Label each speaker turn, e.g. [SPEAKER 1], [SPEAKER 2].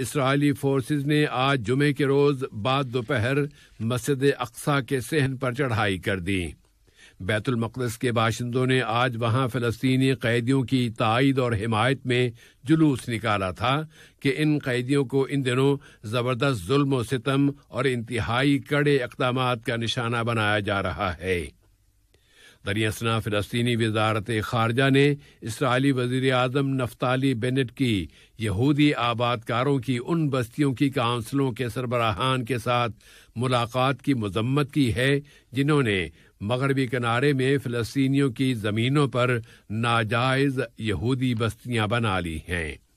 [SPEAKER 1] Israeli force ने आज जुमे के रोज बाद दोपहर मस्जिद अक्सा के सहन पर चढ़ाई कर दी बैतुलमक़दस के बाशिंदों ने आज वहां फ़लस्तीनी कैदियों की तइद और हिमायत में जुलूस निकाला था कि इन कैदियों को इन दिनों ज़बरदस्त जुल्म सितम और इंतहाई कड़े इकदाम का निशाना बनाया जा रहा है दरियासना फ़लस्तनी वजारत ख़ारजा ने इसराइली वजीर अजम नफ्ताली बेनेट की यहूदी आबादकारों की उन बस्तियों की काउंसलों के सरबराहान के साथ मुलाकात की मजम्मत की है जिन्होंने मगरबी किनारे में फ़लस्तियों की ज़मीनों पर नाजायज़ यहूदी बस्तियां बना ली हैं